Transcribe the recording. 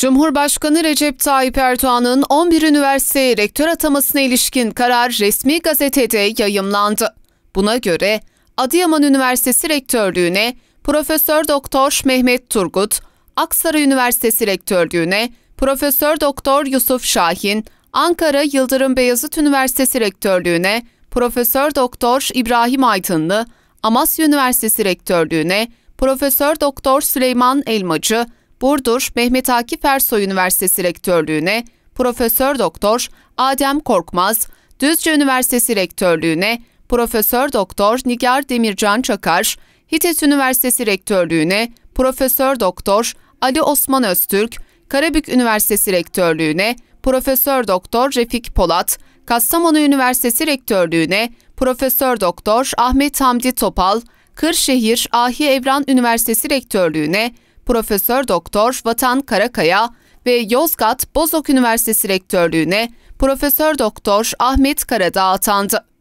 Cumhurbaşkanı Recep Tayyip Erdoğan'ın 11 üniversiteye rektör atamasına ilişkin karar resmi gazetede yayımlandı. Buna göre Adıyaman Üniversitesi Rektörlüğü'ne Profesör Doktor Mehmet Turgut, Aksaray Üniversitesi Rektörlüğü'ne Profesör Doktor Yusuf Şahin, Ankara Yıldırım Beyazıt Üniversitesi Rektörlüğü'ne Profesör Doktor İbrahim Aydınlı, Amasya Üniversitesi Rektörlüğü'ne Profesör Doktor Süleyman Elmacı, Burdur Mehmet Akif Ersoy Üniversitesi Rektörlüğü'ne Profesör Doktor Adem Korkmaz, Düzce Üniversitesi Rektörlüğü'ne Profesör Doktor Nigar Demircan Çakar, Hitit Üniversitesi Rektörlüğü'ne Profesör Doktor Ali Osman Öztürk, Karabük Üniversitesi Rektörlüğü'ne Profesör Doktor Refik Polat, Kastamonu Üniversitesi Rektörlüğü'ne Profesör Doktor Ahmet Hamdi Topal, Kırşehir Ahi Evran Üniversitesi Rektörlüğü'ne Profesör Doktor Vatan Karakaya ve Yozgat Bozok Üniversitesi Rektörlüğüne Profesör Doktor Ahmet Karadağ atandı.